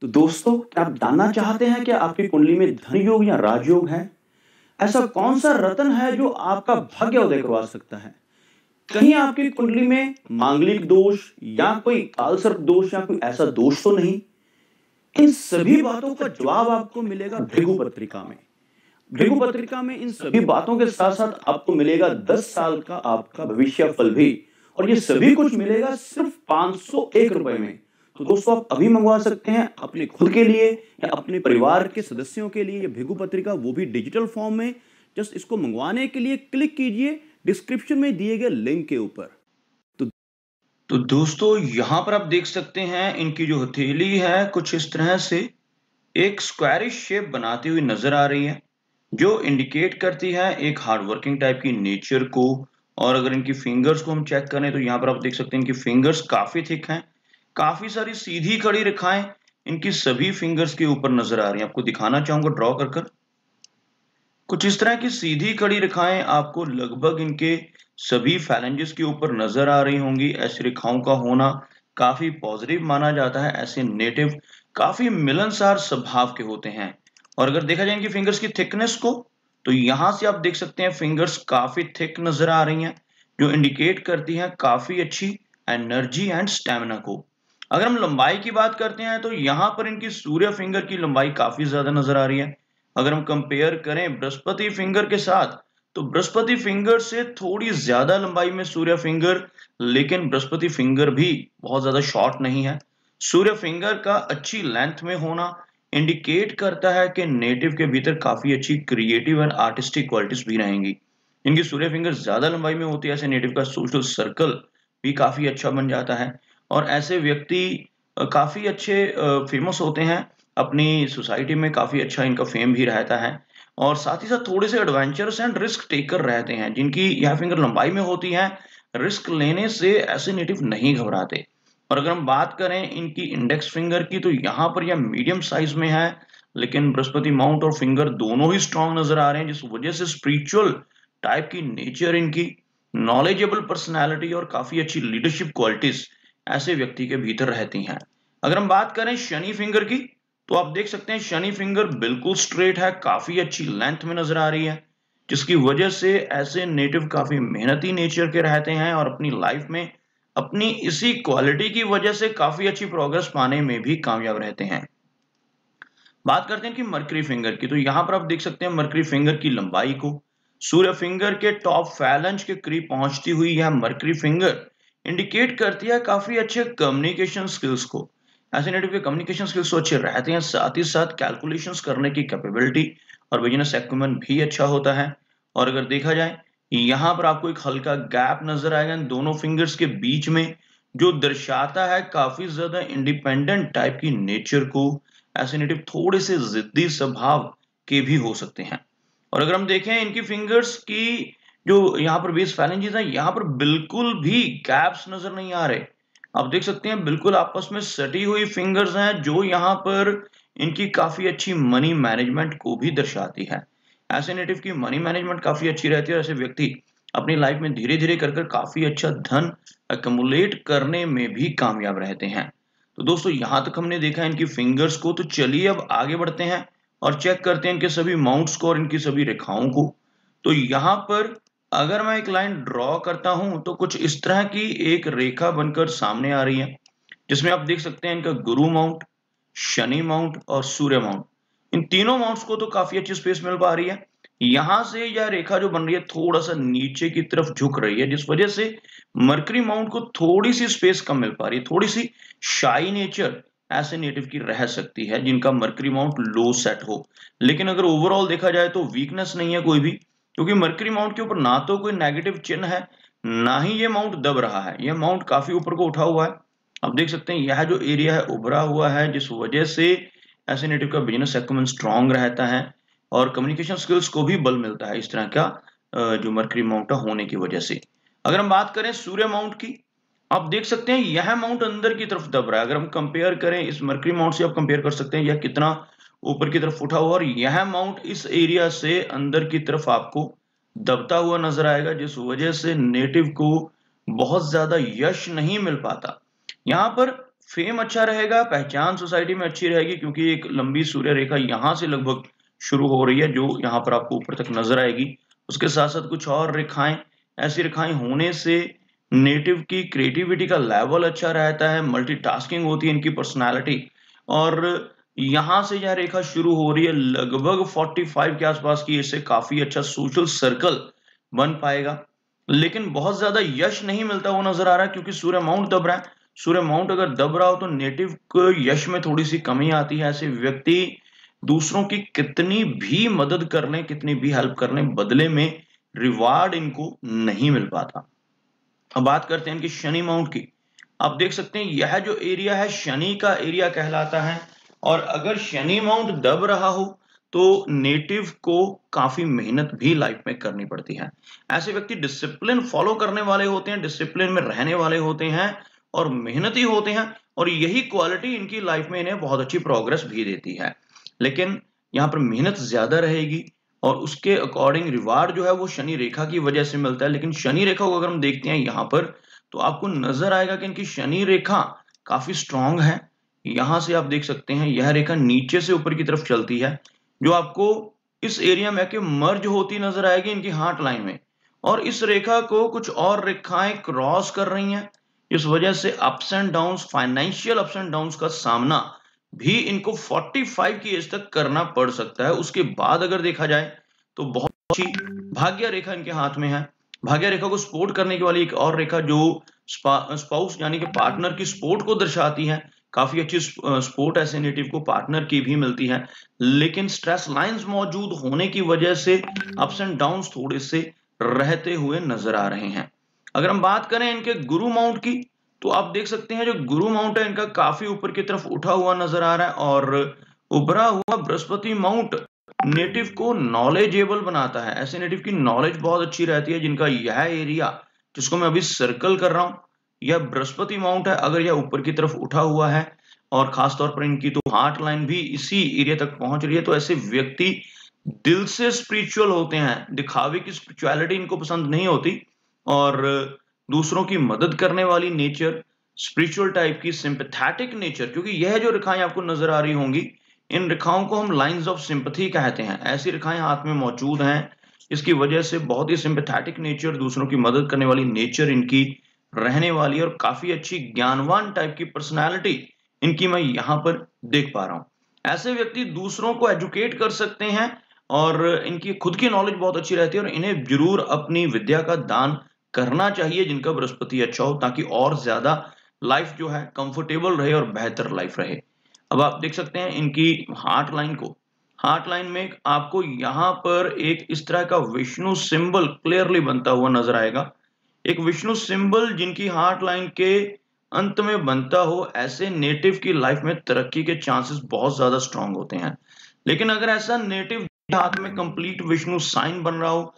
तो दोस्तों क्या आप जानना चाहते हैं कि आपकी कुंडली में धन योग या राजयोग है ऐसा कौन सा रतन है जो आपका भाग्य उदय करवा सकता है कहीं आपकी कुंडली में मांगलिक दोष या कोई कालसर्प दोष या कोई ऐसा दोष तो नहीं इन सभी बातों का जवाब आपको मिलेगा भृगु पत्रिका में भृगु पत्रिका में इन सभी बातों के साथ साथ आपको मिलेगा दस साल का आपका भविष्य फल भी और ये सभी कुछ मिलेगा सिर्फ पांच सौ एक रुपए में तो दोस्तों आप अभी मंगवा सकते हैं अपने खुद के लिए या अपने परिवार के सदस्यों के लिए ये भिगु पत्रिका वो भी डिजिटल फॉर्म में जस्ट इसको मंगवाने के लिए क्लिक कीजिए डिस्क्रिप्शन में दिए गए लिंक के ऊपर तो तो दोस्तों यहां पर आप देख सकते हैं इनकी जो हथेली है कुछ इस तरह से एक स्क्वायरिश शेप बनाती हुई नजर आ रही है जो इंडिकेट करती है एक हार्डवर्किंग टाइप की नेचर को और अगर इनकी फिंगर्स को हम चेक करें तो यहाँ पर आप देख सकते हैं इनकी फिंगर्स काफी थिक हैं काफी सारी सीधी खड़ी रेखाएं इनकी सभी फिंगर्स के ऊपर नजर आ रही हैं आपको दिखाना चाहूंगा ड्रॉ कर कर कुछ इस तरह की सीधी खड़ी रेखाएं आपको लगभग इनके सभी फैलेंजेस के ऊपर नजर आ रही होंगी ऐसी रेखाओं का होना काफी पॉजिटिव माना जाता है ऐसे नेटिव काफी मिलनसार स्वभाव के होते हैं और अगर देखा जाए इनकी फिंगर्स की थिकनेस को तो यहां से आप देख सकते हैं फिंगर्स काफी थिक नजर आ रही हैं जो इंडिकेट करती हैं काफी अच्छी एनर्जी एंड स्टेमिना को अगर हम लंबाई की बात करते हैं तो यहाँ पर इनकी सूर्य फिंगर की लंबाई काफी ज्यादा नजर आ रही है अगर हम कंपेयर करें बृहस्पति फिंगर के साथ तो बृहस्पति फिंगर से थोड़ी ज्यादा लंबाई में सूर्य फिंगर लेकिन बृहस्पति फिंगर भी बहुत ज्यादा शॉर्ट नहीं है सूर्य फिंगर का अच्छी लेंथ में होना इंडिकेट करता है कि नेटिव के भीतर काफी अच्छी क्रिएटिव एंड आर्टिस्टिक क्वालिटीज भी रहेंगी इनकी सूर्य फिंगर ज्यादा लंबाई में होती है ऐसे नेटिव का सोशल सर्कल भी काफी अच्छा बन जाता है और ऐसे व्यक्ति काफ़ी अच्छे फेमस होते हैं अपनी सोसाइटी में काफ़ी अच्छा इनका फेम भी रहता है और साथ ही साथ थोड़े से एडवेंचरस एंड रिस्क टेकर रहते हैं जिनकी यह फिंगर लंबाई में होती है रिस्क लेने से ऐसे नेटिव नहीं घबराते और अगर हम बात करें इनकी इंडेक्स फिंगर की तो यहाँ पर यह मीडियम साइज में है लेकिन बृहस्पति माउंट और फिंगर दोनों ही स्ट्रांग नजर आ रहे हैं जिस वजह से स्पिरिचुअल टाइप की नेचर इनकी नॉलेजेबल पर्सनैलिटी और काफी अच्छी लीडरशिप क्वालिटीज ऐसे व्यक्ति के भीतर रहती हैं अगर हम बात करें शनि फिंगर की तो आप देख सकते हैं शनि फिंगर बिल्कुल स्ट्रेट है काफी अच्छी लेंथ में नजर आ रही है जिसकी वजह से ऐसे नेटिव काफी मेहनती नेचर के रहते हैं और अपनी लाइफ में अपनी इसी क्वालिटी की वजह से काफी अच्छी प्रोग्रेस पाने में भी कामयाब रहते हैं बात करते हैं कि मर्करी फिंगर की तो यहां पर आप देख सकते हैं मर्करी फिंगर की लंबाई को सूर्य फिंगर के टॉप फैलेंज के करीब पहुंचती हुई यह मर्करी फिंगर इंडिकेट करती है काफ़ी अच्छे कम्युनिकेशन स्किल्स को ऐसे नेटिव के कम्युनिकेशन स्किल्स तो अच्छे रहते हैं साथ ही साथ कैलकुलेशन करने की कैपेबिलिटी और बिजनेस एक्मेंट भी अच्छा होता है और अगर देखा जाए यहाँ पर आपको एक हल्का गैप नजर आएगा इन दोनों फिंगर्स के बीच में जो दर्शाता है काफी ज्यादा इंडिपेंडेंट टाइप की नेचर को ऐसे नेटिव थोड़े से जिद्दी स्वभाव के भी हो सकते हैं और अगर हम देखें इनकी फिंगर्स की जो यहाँ पर बेस फैलेंजेस है यहाँ पर बिल्कुल भी गैप्स नजर नहीं आ रहे आप देख सकते हैं बिल्कुल आपस में सटी हुई फिंगर्स हैं जो यहाँ पर इनकी काफी अच्छी मनी मैनेजमेंट को भी दर्शाती है ऐसे नेटिव की मनी मैनेजमेंट काफी अच्छी रहती है और ऐसे व्यक्ति अपनी लाइफ में धीरे धीरे कर काफी अच्छा धन एकमुलेट करने में भी कामयाब रहते हैं तो दोस्तों यहाँ तक हमने देखा इनकी फिंगर्स को तो चलिए अब आगे बढ़ते हैं और चेक करते हैं इनके सभी माउंट्स को और इनकी सभी रेखाओं को तो यहाँ पर अगर मैं एक लाइन ड्रॉ करता हूं तो कुछ इस तरह की एक रेखा बनकर सामने आ रही है जिसमें आप देख सकते हैं इनका गुरु माउंट शनि माउंट और सूर्य माउंट इन तीनों माउंट्स को तो काफी अच्छी स्पेस मिल पा रही है यहां से यह रेखा जो बन रही है थोड़ा सा नीचे की तरफ झुक रही है जिस वजह से मर्करी माउंट को थोड़ी सी स्पेस कम मिल पा रही है थोड़ी सी शाई नेचर ऐसे नेटिव की रह सकती है जिनका मर्करी माउंट लो सेट हो लेकिन अगर ओवरऑल देखा जाए तो वीकनेस नहीं है कोई भी क्योंकि मर्करी माउंट के ऊपर ना तो कोई नेगेटिव चिन्ह है ना ही ये माउंट दब रहा है ये माउंट काफी ऊपर को उठा हुआ है आप देख सकते हैं यह जो एरिया है उभरा हुआ है जिस वजह से ऐसे नेटिव का बिजनेस एक्मन स्ट्रांग रहता है और कम्युनिकेशन स्किल्स को भी बल मिलता है इस तरह का जो मर्करी माउंट होने की वजह से अगर हम बात करें सूर्य माउंट की आप देख सकते हैं यह माउंट अंदर की तरफ दब रहा है अगर हम कंपेयर करें इस मर्क्री माउंट से आप कंपेयर कर सकते हैं यह कितना ऊपर की तरफ उठा हुआ और यह माउंट इस एरिया से अंदर की तरफ आपको दबता हुआ नजर आएगा जिस वजह से नेटिव को बहुत ज्यादा यश नहीं मिल पाता यहां पर फेम अच्छा रहेगा पहचान सोसाइटी में अच्छी रहेगी क्योंकि एक लंबी सूर्य रेखा यहां से लगभग शुरू हो रही है जो यहाँ पर आपको ऊपर तक नजर आएगी उसके साथ साथ कुछ और रेखाएं ऐसी रेखाएं होने से नेटिव की क्रिएटिविटी का लेवल अच्छा रहता है मल्टीटास्किंग होती है इनकी पर्सनालिटी और यहां से यह रेखा शुरू हो रही है लगभग 45 के आसपास की इससे काफी अच्छा सोशल सर्कल बन पाएगा लेकिन बहुत ज्यादा यश नहीं मिलता हुआ नजर आ रहा है क्योंकि सूर्य माउंट दब रहा है सूर्य माउंट अगर दब रहा हो तो नेटिव को यश में थोड़ी सी कमी आती है ऐसे व्यक्ति दूसरों की कितनी भी मदद करने कितनी भी हेल्प करने बदले में रिवार्ड इनको नहीं मिल पाता अब बात करते हैं इनकी शनि माउंट की आप देख सकते हैं यह जो एरिया है शनि का एरिया कहलाता है और अगर शनि माउंट दब रहा हो तो नेटिव को काफी मेहनत भी लाइफ में करनी पड़ती है ऐसे व्यक्ति डिसिप्लिन फॉलो करने वाले होते हैं डिसिप्लिन में रहने वाले होते हैं और मेहनती होते हैं और यही क्वालिटी इनकी लाइफ में इन्हें बहुत अच्छी प्रोग्रेस भी देती है लेकिन यहाँ पर मेहनत ज्यादा रहेगी और उसके अकॉर्डिंग रिवार्ड जो है वो शनि रेखा की वजह से मिलता है लेकिन शनि रेखा को अगर हम देखते हैं यहाँ पर तो आपको नजर आएगा कि इनकी शनि रेखा काफी स्ट्रांग है यहां से आप देख सकते हैं यह रेखा नीचे से ऊपर की तरफ चलती है जो आपको इस एरिया में आके मर्ज होती नजर आएगी इनकी हार्ट लाइन में और इस रेखा को कुछ और रेखाएं क्रॉस कर रही हैं इस वजह से ups and down financial ups and down का सामना भी इनको 45 की एज तक करना पड़ सकता है उसके बाद अगर देखा जाए तो बहुत अच्छी भाग्य रेखा इनके हाथ में है भाग्य रेखा को सपोर्ट करने की वाली एक और रेखा जो स्पाउस यानी कि पार्टनर की सपोर्ट को दर्शाती है काफी अच्छी सपोर्ट ऐसे नेटिव को पार्टनर की भी मिलती है लेकिन स्ट्रेस लाइंस मौजूद होने की वजह से अप्स एंड डाउन थोड़े से रहते हुए नजर आ रहे हैं अगर हम बात करें इनके गुरु माउंट की तो आप देख सकते हैं जो गुरु माउंट है इनका काफी ऊपर की तरफ उठा हुआ नजर आ रहा है और उभरा हुआ बृहस्पति माउंट नेटिव को नॉलेजेबल बनाता है ऐसे नेटिव की नॉलेज बहुत अच्छी रहती है जिनका यह एरिया जिसको मैं अभी सर्कल कर रहा हूं यह बृहस्पति माउंट है अगर यह ऊपर की तरफ उठा हुआ है और खासतौर पर इनकी तो हार्ट लाइन भी इसी एरिया तक पहुंच रही है तो ऐसे व्यक्ति दिल से स्पिरिचुअल होते हैं दिखावे की स्पिरिचुअलिटी इनको पसंद नहीं होती और दूसरों की मदद करने वाली नेचर स्पिरिचुअल टाइप की सिंपथेटिक नेचर क्योंकि यह जो रेखाएं आपको नजर आ रही होंगी इन रेखाओं को हम लाइंस ऑफ सिंपथी कहते हैं ऐसी रेखाएं हाथ में मौजूद हैं इसकी वजह से बहुत ही सिंपथेटिक नेचर दूसरों की मदद करने वाली नेचर इनकी रहने वाली और काफी अच्छी ज्ञानवान टाइप की पर्सनैलिटी इनकी मैं यहां पर देख पा रहा हूँ ऐसे व्यक्ति दूसरों को एजुकेट कर सकते हैं और इनकी खुद की नॉलेज बहुत अच्छी रहती है और इन्हें जरूर अपनी विद्या का दान करना चाहिए जिनका बृहस्पति अच्छा हो ताकि और ज्यादा लाइफ जो है कंफर्टेबल रहे और बेहतर लाइफ रहे अब आप देख सकते हैं इनकी हार्ट लाइन को हार्ट लाइन में आपको यहां पर एक इस तरह का विष्णु सिंबल क्लियरली बनता हुआ नजर आएगा एक विष्णु सिंबल जिनकी हार्ट लाइन के अंत में बनता हो ऐसे नेटिव की लाइफ में तरक्की के चांसेस बहुत ज्यादा स्ट्रांग होते हैं लेकिन अगर ऐसा नेटिव हाथ में कंप्लीट विष्णु साइन बन रहा हो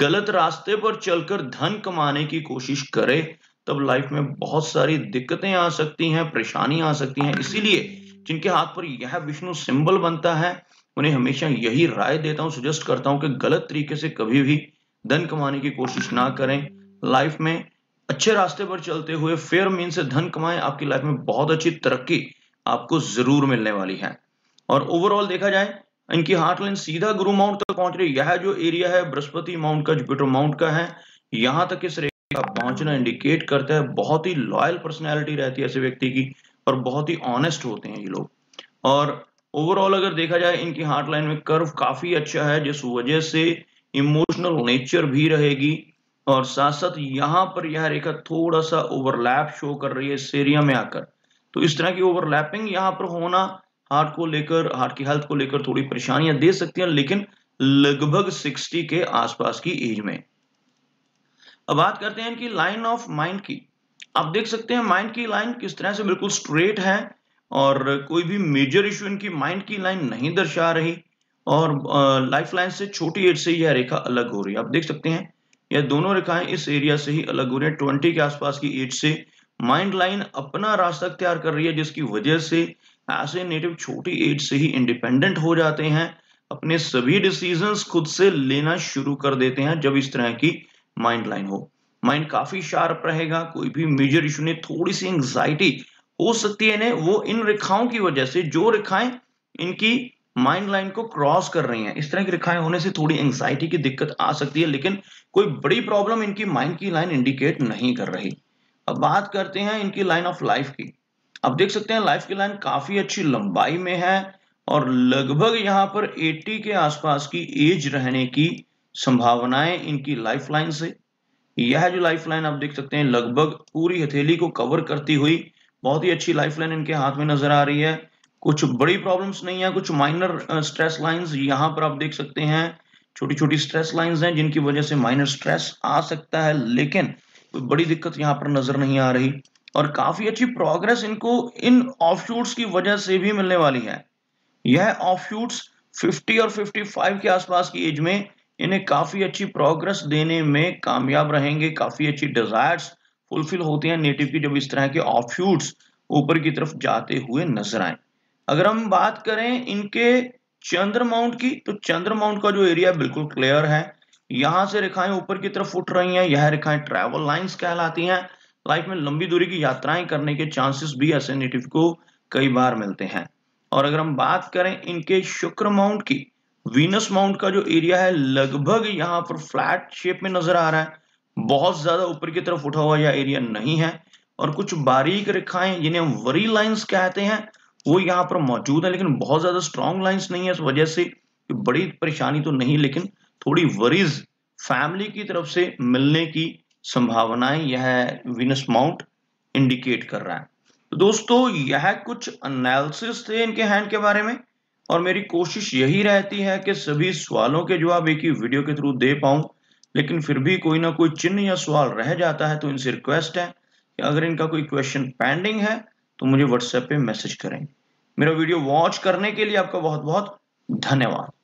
गलत रास्ते पर चलकर धन कमाने की कोशिश करे तब लाइफ में बहुत सारी दिक्कतें आ सकती हैं परेशानी आ सकती हैं इसीलिए जिनके हाथ पर यह विष्णु सिंबल बनता है उन्हें हमेशा यही राय देता हूं सुजेस्ट करता हूं कि गलत तरीके से कभी भी धन कमाने की कोशिश ना करें लाइफ में अच्छे रास्ते पर चलते हुए फेयर मीन से धन कमाएं आपकी लाइफ में बहुत अच्छी तरक्की आपको जरूर मिलने वाली है और ओवरऑल देखा जाए इनकी हार्ट लाइन सीधा गुरु माउंट तक पहुंच रही है यह जो एरिया है बृहस्पति माउंट का जुपिटर माउंट का है यहां तक इस रेखा का पहुंचना इंडिकेट करता है बहुत ही लॉयल पर्सनैलिटी रहती है ऐसे व्यक्ति की और बहुत ही ऑनेस्ट होते हैं ये लोग और ओवरऑल अगर देखा जाए इनकी हार्ट लाइन में कर्व काफी अच्छा है जिस वजह से इमोशनल नेचर भी रहेगी और साथ साथ यहाँ पर यह रेखा थोड़ा सा ओवरलैप शो कर रही है इस एरिया में आकर तो इस तरह की ओवरलैपिंग यहाँ पर होना हार्ट को लेकर हार्ट की हेल्थ को लेकर थोड़ी परेशानियां दे सकती हैं लेकिन लगभग 60 के आसपास की एज में अब बात करते हैं इनकी लाइन ऑफ माइंड की आप देख सकते हैं माइंड की लाइन किस तरह से बिल्कुल स्ट्रेट है और कोई भी मेजर इशू इनकी माइंड की लाइन नहीं दर्शा रही और लाइफ लाइन से छोटी एज से यह रेखा अलग हो रही है आप देख सकते हैं यह दोनों रेखाएं इस एरिया से ही अलग हो रही है ट्वेंटी के आसपास की एज से माइंड लाइन अपना रास्ता तैयार कर रही है जिसकी वजह से ऐसे नेटिव छोटी एज से ही इंडिपेंडेंट हो जाते हैं अपने सभी डिसीजन खुद से लेना शुरू कर देते हैं जब इस तरह की माइंड लाइन हो माइंड काफी शार्प रहेगा कोई भी मेजर इशू ने थोड़ी सी एंग्जाइटी हो सकती है ने वो इन रेखाओं की वजह से जो रेखाएं इनकी माइंड लाइन को क्रॉस कर रही हैं इस तरह की रेखाएं होने से थोड़ी एंग्जाइटी की दिक्कत आ सकती है लेकिन कोई बड़ी प्रॉब्लम इनकी माइंड की लाइन इंडिकेट नहीं कर रही अब बात करते हैं इनकी लाइन ऑफ लाइफ की अब देख सकते हैं लाइफ की लाइन काफी अच्छी लंबाई में है और लगभग यहाँ पर 80 के आसपास की एज रहने की संभावनाएं इनकी लाइफ लाइन से यह जो लाइफ लाइन आप देख सकते हैं लगभग पूरी हथेली को कवर करती हुई बहुत ही अच्छी लाइफ लाइन इनके हाथ में नजर आ रही है कुछ बड़ी प्रॉब्लम्स नहीं है कुछ माइनर स्ट्रेस लाइंस यहाँ पर आप देख सकते हैं छोटी छोटी स्ट्रेस लाइंस हैं जिनकी वजह से माइनर स्ट्रेस आ सकता है लेकिन बड़ी दिक्कत यहाँ पर नजर नहीं आ रही और काफी अच्छी प्रोग्रेस इनको इन ऑफशूट्स की वजह से भी मिलने वाली है यह ऑफशूट्स 50 और 55 के आसपास की एज में इन्हें काफी अच्छी प्रोग्रेस देने में कामयाब रहेंगे काफी अच्छी डिजायर्स फुलफिल होते हैं नेटिव की जब इस तरह के ऑफशूट्स ऊपर की तरफ जाते हुए नजर आए अगर हम बात करें इनके चंद्रमाउंट की तो चंद्रमाउंट का जो एरिया बिल्कुल क्लियर है यहां से रेखाएं ऊपर की तरफ उठ रही हैं यह रेखाएं ट्रैवल लाइंस कहलाती हैं लाइफ में लंबी दूरी की यात्राएं करने के चांसेस भी ऐसे नेटिव को कई बार मिलते हैं और अगर हम बात करें इनके शुक्र माउंट की वीनस माउंट का जो एरिया है लगभग यहाँ पर फ्लैट शेप में नजर आ रहा है बहुत ज्यादा ऊपर की तरफ उठा हुआ यह एरिया नहीं है और कुछ बारीक रेखाएं जिन्हें वरी लाइंस कहते हैं वो यहाँ पर मौजूद है लेकिन बहुत ज्यादा स्ट्रॉन्ग लाइंस नहीं है इस वजह से बड़ी परेशानी तो नहीं लेकिन थोड़ी वरीज फैमिली की तरफ से मिलने की संभावनाएं यह विनस माउंट इंडिकेट कर रहा है तो दोस्तों यह कुछ एनालिसिस थे इनके हैंड के बारे में और मेरी कोशिश यही रहती है कि सभी सवालों के जवाब एक ही वीडियो के थ्रू दे पाऊं लेकिन फिर भी कोई ना कोई चिन्ह या सवाल रह जाता है तो इनसे रिक्वेस्ट है कि अगर इनका कोई क्वेश्चन पेंडिंग है तो मुझे व्हाट्सएप पे मैसेज करें मेरा वीडियो वॉच करने के लिए आपका बहुत बहुत धन्यवाद